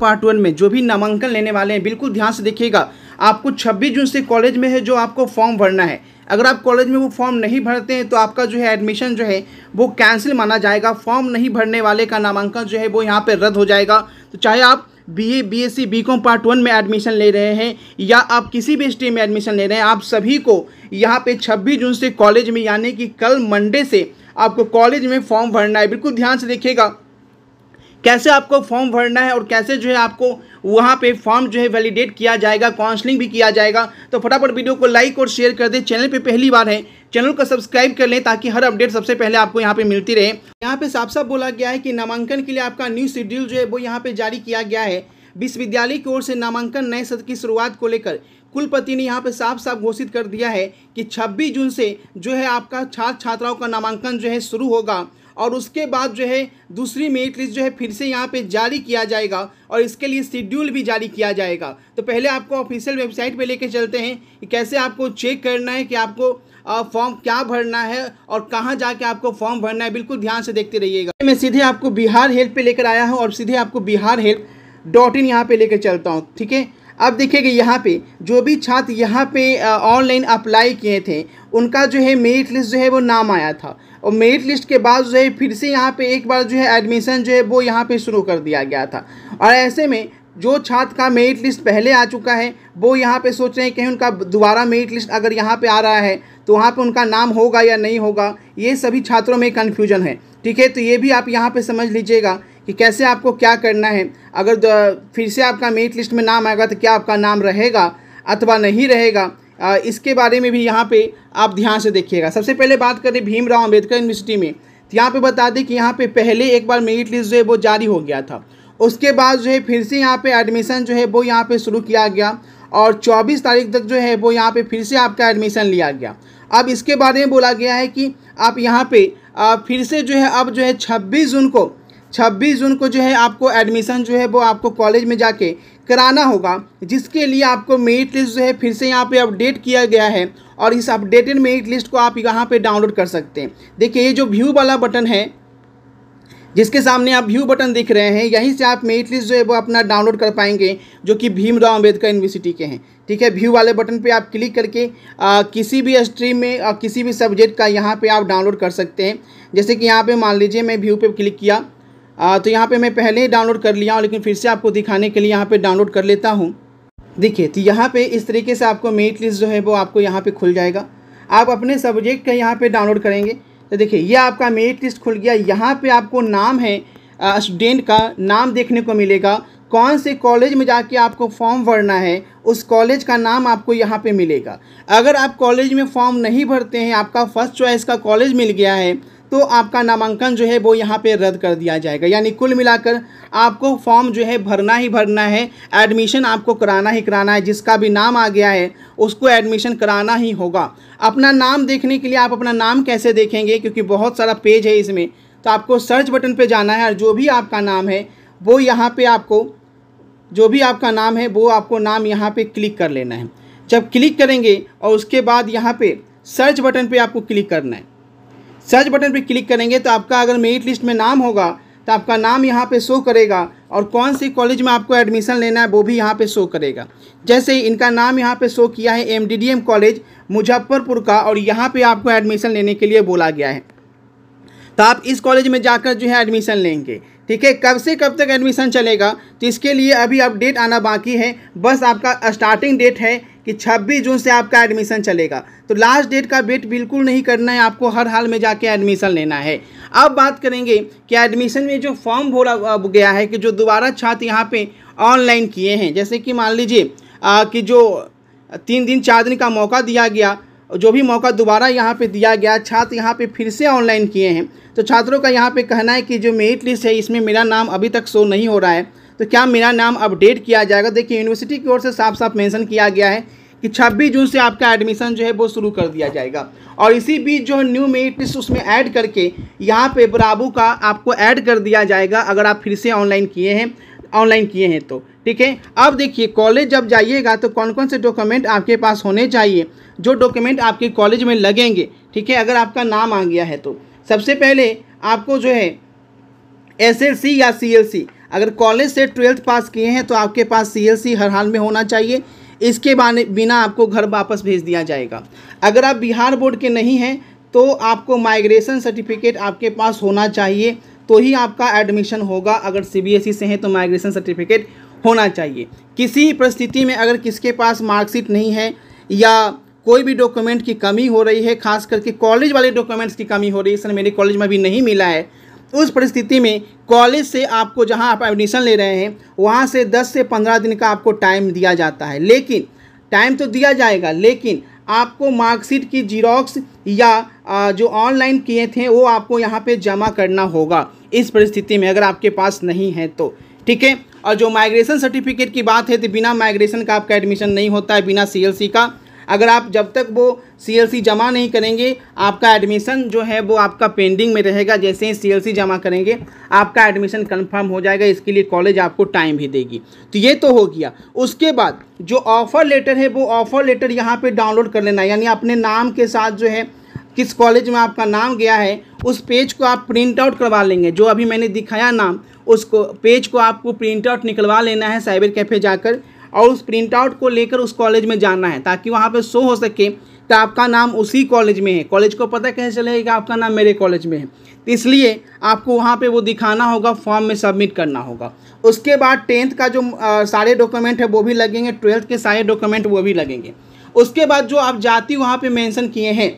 part one में जो भी नामांकन लेने वाले हैं बिल्कुल ध्यान से देखिएगा आपको 26 जून से कॉलेज में है जो आपको फॉर्म भरना है अगर आप कॉलेज में वो फॉर्म नहीं भरते हैं तो आपका जो है एडमिशन जो है वो कैंसिल माना जाएगा फॉर्म नहीं भरने वाले का नामांकन जो है वो यहाँ पर रद्द हो जाएगा तो चाहे आप B A B S C B com part one में एडमिशन ले रहे हैं या आप किसी भी स्ट्रीम में एडमिशन ले रहे हैं आप सभी को यहाँ पे 26 जून से कॉलेज में यानी कि कल मंडे से आपको कॉलेज में फॉर्म भरना है बिल्कुल ध्यान से देखिएगा कैसे आपको फॉर्म भरना है और कैसे जो है आपको वहाँ पे फॉर्म जो है वैलिडेट किया जाएगा काउंसलिंग भी किया जाएगा तो फटाफट वीडियो को लाइक और शेयर कर दें चैनल पे पहली बार है चैनल को सब्सक्राइब कर लें ताकि हर अपडेट सबसे पहले आपको यहाँ पे मिलती रहे यहाँ पे साफ साफ बोला गया है कि नामांकन के लिए आपका न्यू शेड्यूल जो है वो यहाँ पे जारी किया गया है विश्वविद्यालय की ओर से नामांकन नए सत्र की शुरुआत को लेकर कुलपति ने यहाँ पे साफ साफ घोषित कर दिया है कि 26 जून से जो है आपका छात्र छात्राओं का नामांकन जो है शुरू होगा और उसके बाद जो है दूसरी मेरिट लिस्ट जो है फिर से यहाँ पे जारी किया जाएगा और इसके लिए शेड्यूल भी जारी किया जाएगा तो पहले आपको ऑफिशियल वेबसाइट पे लेके चलते हैं कि कैसे आपको चेक करना है कि आपको फॉर्म क्या भरना है और कहाँ जाके आपको फॉर्म भरना है बिल्कुल ध्यान से देखते रहिएगा मैं सीधे आपको बिहार हेल्प पर लेकर आया हूँ और सीधे आपको बिहार हेल्प डॉट इन यहाँ पर लेकर चलता हूँ ठीक है अब देखिएगा यहाँ पे जो भी छात्र यहाँ पे ऑनलाइन अप्लाई किए थे उनका जो है मेरिट लिस्ट जो है वो नाम आया था और मेरिट लिस्ट के बाद जो है फिर से यहाँ पे एक बार जो है एडमिशन जो है वो यहाँ पे शुरू कर दिया गया था और ऐसे में जो छात्र का मेरिट लिस्ट पहले आ चुका है वो यहाँ पे सोच रहे हैं कहीं उनका दोबारा मेरिट लिस्ट अगर यहाँ पे आ रहा है तो वहाँ पे उनका नाम होगा या नहीं होगा ये सभी छात्रों में कन्फ्यूजन है ठीक है तो ये भी आप यहाँ पे समझ लीजिएगा कि कैसे आपको क्या करना है अगर फिर से आपका मेरिट लिस्ट में नाम आएगा तो क्या आपका नाम रहेगा अथवा नहीं रहेगा इसके बारे में भी यहाँ पे आप ध्यान से देखिएगा सबसे पहले बात करें भीमराव अंबेडकर यूनिवर्सिटी में तो यहाँ पे बता दें कि यहाँ पे पहले एक बार मेरिट लिस्ट जो है वो जारी हो गया था उसके बाद जो है फिर से यहाँ पे एडमिशन जो है वो यहाँ पे शुरू किया गया और 24 तारीख तक जो है वो यहाँ पे फिर से आपका एडमिशन लिया गया अब इसके बारे में बोला गया है कि आप यहाँ पे फिर से जो है अब जो है छब्बीस जून को छब्बीस जून को जो है आपको एडमिशन जो है वो आपको कॉलेज में जाके कराना होगा जिसके लिए आपको मेरिट लिस्ट जो है फिर से यहाँ पे अपडेट किया गया है और इस अपडेटेड मेरिट लिस्ट को आप यहाँ पे डाउनलोड कर सकते हैं देखिए ये जो व्यू वाला बटन है जिसके सामने आप व्यू बटन दिख रहे हैं यहीं से आप मेरिट लिस्ट जो है वो अपना डाउनलोड कर पाएंगे जो कि भीमराव अम्बेडकर यूनिवर्सिटी के हैं ठीक है व्यू वाले बटन पे आप क्लिक करके आ, किसी भी स्ट्रीम में आ, किसी भी सब्जेक्ट का यहाँ पे आप डाउनलोड कर सकते हैं जैसे कि यहाँ पे मान लीजिए मैं व्यू पे क्लिक किया आ, तो यहाँ पे मैं पहले ही डाउनलोड कर लिया हूँ लेकिन फिर से आपको दिखाने के लिए यहाँ पे डाउनलोड कर लेता हूँ देखिए तो यहाँ पे इस तरीके से आपको मेरिट लिस्ट जो है वो आपको यहाँ पे खुल जाएगा आप अपने सब्जेक्ट का यहाँ पे डाउनलोड करेंगे तो देखिए ये आपका मेरिट लिस्ट खुल गया यहाँ पर आपको नाम है स्टूडेंट का नाम देखने को मिलेगा कौन से कॉलेज में जाके आपको फॉर्म भरना है उस कॉलेज का नाम आपको यहाँ पे मिलेगा अगर आप कॉलेज में फॉर्म नहीं भरते हैं आपका फर्स्ट चॉइस का कॉलेज मिल गया है तो आपका नामांकन जो है वो यहाँ पे रद्द कर दिया जाएगा यानी कुल मिलाकर आपको फॉर्म जो है भरना ही भरना है एडमिशन आपको कराना ही कराना है जिसका भी नाम आ गया है उसको एडमिशन कराना ही होगा अपना नाम देखने के लिए आप अपना नाम कैसे देखेंगे क्योंकि बहुत सारा पेज है इसमें तो आपको सर्च बटन पर जाना है और जो भी आपका नाम है वो यहाँ पर आपको जो भी आपका नाम है वो आपको नाम यहाँ पर क्लिक कर लेना है जब क्लिक करेंगे और उसके बाद यहाँ पर सर्च बटन पर आपको क्लिक करना है सर्च बटन पर क्लिक करेंगे तो आपका अगर मेरिट लिस्ट में नाम होगा तो आपका नाम यहाँ पे शो करेगा और कौन से कॉलेज में आपको एडमिशन लेना है वो भी यहाँ पे शो करेगा जैसे ही इनका नाम यहाँ पे शो किया है एमडीडीएम कॉलेज मुजफ्फरपुर का और यहाँ पे आपको एडमिशन लेने के लिए बोला गया है तो आप इस कॉलेज में जाकर जो है एडमिशन लेंगे ठीक है कब से कब तक एडमिशन चलेगा तो इसके लिए अभी अपडेट आना बाकी है बस आपका स्टार्टिंग डेट है कि 26 जून से आपका एडमिशन चलेगा तो लास्ट डेट का वेट बिल्कुल नहीं करना है आपको हर हाल में जाके एडमिशन लेना है अब बात करेंगे कि एडमिशन में जो फॉर्म भरा गया है कि जो दोबारा छात्र यहाँ पे ऑनलाइन किए हैं जैसे कि मान लीजिए कि जो तीन दिन चार दिन का मौका दिया गया जो भी मौका दोबारा यहाँ पे दिया गया छात्र यहाँ पे फिर से ऑनलाइन किए हैं तो छात्रों का यहाँ पे कहना है कि जो मेरिट लिस्ट है इसमें मेरा नाम अभी तक शो नहीं हो रहा है तो क्या मेरा नाम अपडेट किया जाएगा देखिए यूनिवर्सिटी की ओर से साफ साफ मेंशन किया गया है कि 26 जून से आपका एडमिशन जो है वो शुरू कर दिया जाएगा और इसी बीच जो न्यू मेरिट लिस्ट उसमें ऐड करके यहाँ पे बराबू का आपको ऐड कर दिया जाएगा अगर आप फिर से ऑनलाइन किए हैं ऑनलाइन किए हैं तो ठीक है अब देखिए कॉलेज जब जाइएगा तो कौन कौन से डॉक्यूमेंट आपके पास होने चाहिए जो डॉक्यूमेंट आपके कॉलेज में लगेंगे ठीक है अगर आपका नाम आ गया है तो सबसे पहले आपको जो है एस या सी अगर कॉलेज से ट्वेल्थ पास किए हैं तो आपके पास सी हर हाल में होना चाहिए इसके बिना आपको घर वापस भेज दिया जाएगा अगर आप बिहार बोर्ड के नहीं हैं तो आपको माइग्रेशन सर्टिफिकेट आपके पास होना चाहिए तो ही आपका एडमिशन होगा अगर सीबीएसई e से हैं तो माइग्रेशन सर्टिफिकेट होना चाहिए किसी परिस्थिति में अगर किसके पास मार्कशीट नहीं है या कोई भी डॉक्यूमेंट की कमी हो रही है खास करके कॉलेज वाले डॉक्यूमेंट्स की कमी हो रही है सर मेरे कॉलेज में अभी नहीं मिला है उस परिस्थिति में कॉलेज से आपको जहां आप एडमिशन ले रहे हैं वहां से 10 से 15 दिन का आपको टाइम दिया जाता है लेकिन टाइम तो दिया जाएगा लेकिन आपको मार्कशीट की जीरोक्स या जो ऑनलाइन किए थे वो आपको यहाँ पे जमा करना होगा इस परिस्थिति में अगर आपके पास नहीं है तो ठीक है और जो माइग्रेशन सर्टिफिकेट की बात है तो बिना माइग्रेशन का आपका एडमिशन नहीं होता है बिना सी का अगर आप जब तक वो सी जमा नहीं करेंगे आपका एडमिशन जो है वो आपका पेंडिंग में रहेगा जैसे ही सी जमा करेंगे आपका एडमिशन कन्फर्म हो जाएगा इसके लिए कॉलेज आपको टाइम भी देगी तो ये तो हो गया उसके बाद जो ऑफ़र लेटर है वो ऑफ़र लेटर यहाँ पर डाउनलोड कर लेना यानी अपने नाम के साथ जो है किस कॉलेज में आपका नाम गया है उस पेज को आप प्रिंट आउट करवा लेंगे जो अभी मैंने दिखाया नाम उसको पेज को आपको प्रिंट आउट निकलवा लेना है साइबर कैफ़े जाकर और उस प्रिंट आउट को लेकर उस कॉलेज में जाना है ताकि वहाँ पर शो हो सके तो आपका नाम उसी कॉलेज में है कॉलेज को पता कैसे चलेगा कि आपका नाम मेरे कॉलेज में है तो इसलिए आपको वहाँ पे वो दिखाना होगा फॉर्म में सबमिट करना होगा उसके बाद टेंथ का जो आ, सारे डॉक्यूमेंट है वो भी लगेंगे ट्वेल्थ के सारे डॉक्यूमेंट वो भी लगेंगे उसके बाद जो आप जाति वहाँ पर मैंसन किए हैं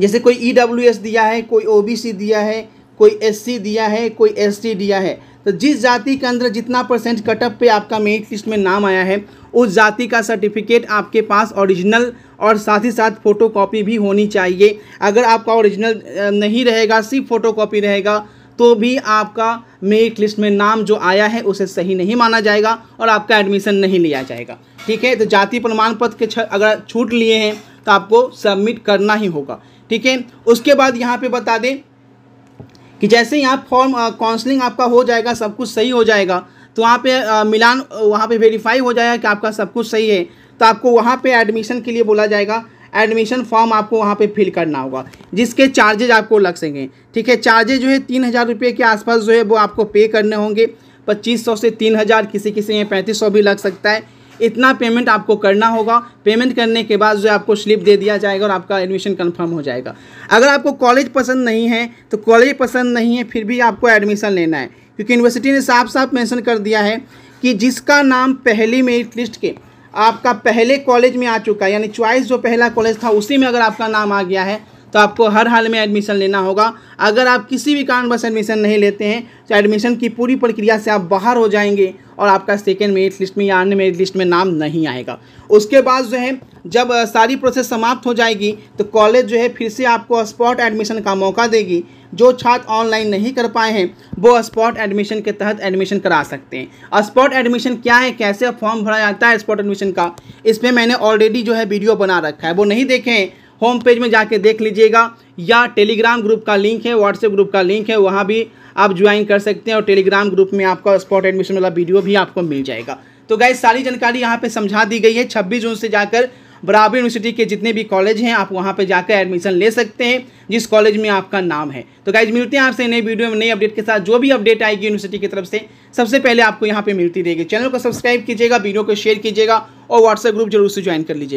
जैसे कोई ई e दिया है कोई ओ दिया है कोई एस दिया है कोई एस दिया है तो जिस जाति के अंदर जितना परसेंट कटअप पे आपका मेरिट लिस्ट में नाम आया है उस जाति का सर्टिफिकेट आपके पास ओरिजिनल और साथ ही साथ फ़ोटो भी होनी चाहिए अगर आपका ओरिजिनल नहीं रहेगा सिर्फ फ़ोटो रहेगा तो भी आपका मेरिट लिस्ट में नाम जो आया है उसे सही नहीं माना जाएगा और आपका एडमिशन नहीं लिया जाएगा ठीक है तो जाति प्रमाण पत्र के अगर छूट लिए हैं तो आपको सबमिट करना ही होगा ठीक है उसके बाद यहाँ पर बता दें कि जैसे यहाँ फॉर्म काउंसलिंग आपका हो जाएगा सब कुछ सही हो जाएगा तो वहाँ पे आ, uh, मिलान uh, वहाँ पे वेरीफाई हो जाएगा कि आपका सब कुछ सही है तो आपको वहाँ पे एडमिशन के लिए बोला जाएगा एडमिशन फॉर्म आपको वहाँ पे फिल करना होगा जिसके चार्जेज आपको लग सकेंगे ठीक है चार्जेज जो है तीन हज़ार रुपये के आसपास जो है वो आपको पे करने होंगे पच्चीस सौ से तीन हज़ार किसी किसी में पैंतीस सौ भी लग सकता है इतना पेमेंट आपको करना होगा पेमेंट करने के बाद जो आपको स्लिप दे दिया जाएगा और आपका एडमिशन कन्फर्म हो जाएगा अगर आपको कॉलेज पसंद नहीं है तो कॉलेज पसंद नहीं है फिर भी आपको एडमिशन लेना है क्योंकि यूनिवर्सिटी ने साफ साफ मैंसन कर दिया है कि जिसका नाम पहली मेरिट लिस्ट के आपका पहले कॉलेज में आ चुका है यानी च्वाइस जो पहला कॉलेज था उसी में अगर आपका नाम आ गया है तो आपको हर हाल में एडमिशन लेना होगा अगर आप किसी भी कारणवश एडमिशन नहीं लेते हैं तो एडमिशन की पूरी प्रक्रिया से आप बाहर हो जाएंगे और आपका सेकेंड मेरिट लिस्ट में या अन्य मेरिट लिस्ट में नाम नहीं आएगा उसके बाद जो है जब सारी प्रोसेस समाप्त हो जाएगी तो कॉलेज जो है फिर से आपको स्पॉट एडमिशन का मौका देगी जो छात्र ऑनलाइन नहीं कर पाए हैं वो स्पॉट एडमिशन के तहत एडमिशन करा सकते हैं स्पॉट एडमिशन क्या है कैसे फॉर्म भरा जाता है स्पॉट एडमिशन का इस पर मैंने ऑलरेडी जो है वीडियो बना रखा है वो नहीं देखे हैं होम पेज में जाके देख लीजिएगा या टेलीग्राम ग्रुप का लिंक है व्हाट्सएप ग्रुप का लिंक है वहाँ भी आप ज्वाइन कर सकते हैं और टेलीग्राम ग्रुप में आपका स्पॉट एडमिशन वाला वीडियो भी आपको मिल जाएगा तो गाइज सारी जानकारी यहाँ पर समझा दी गई है छब्बीस जून से जाकर बराबर यूनिवर्सिटी के जितने भी कॉलेज हैं आप वहाँ पर जाकर एडमिशन ले सकते हैं जिस कॉलेज में आपका नाम है तो गाइज मिलते हैं आपसे नई वीडियो में नई अपडेट के साथ जो भी अपडेट आएगी यूनिवर्सिटी की तरफ से सबसे पहले आपको यहाँ पे मिलती रहेगी चैनल को सब्सक्राइब कीजिएगा वीडियो को शेयर कीजिएगा और व्हाट्सएप ग्रुप जरूर से ज्वाइन कर लीजिए